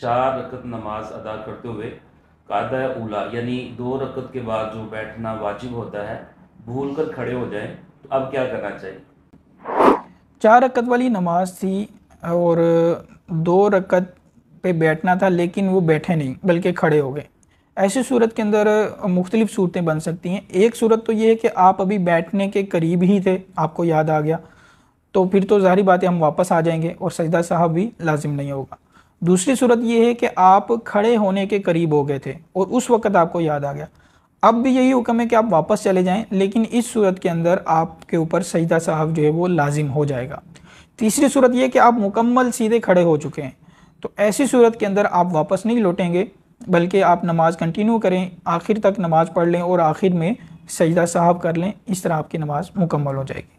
चार रकत नमाज अदा करते हुए कादा उला यानी दो रकत के बाद जो बैठना वाजिब होता है भूल कर खड़े हो जाए तो अब क्या करना चाहिए चार रकत वाली नमाज थी और दो रकत पे बैठना था लेकिन वो बैठे नहीं बल्कि खड़े हो गए ऐसी सूरत के अंदर मुख्तलिफ़ सूरतें बन सकती हैं एक सूरत तो ये है कि आप अभी बैठने के करीब ही थे आपको याद आ गया तो फिर तो ज़ाहरी बात है हम वापस आ जाएंगे और सजदा साहब भी लाजिम नहीं होगा दूसरी सूरत यह है कि आप खड़े होने के करीब हो गए थे और उस वक्त आपको याद आ गया अब भी यही हुक्म है कि आप वापस चले जाएं लेकिन इस सूरत के अंदर आपके ऊपर सजदा साहब जो है वो लाजिम हो जाएगा तीसरी सूरत यह कि आप मुकम्मल सीधे खड़े हो चुके हैं तो ऐसी सूरत के अंदर आप वापस नहीं लौटेंगे बल्कि आप नमाज कंटिन्यू करें आखिर तक नमाज पढ़ लें और आखिर में सजदा साहब कर लें इस तरह आपकी नमाज मुकम्मल हो जाएगी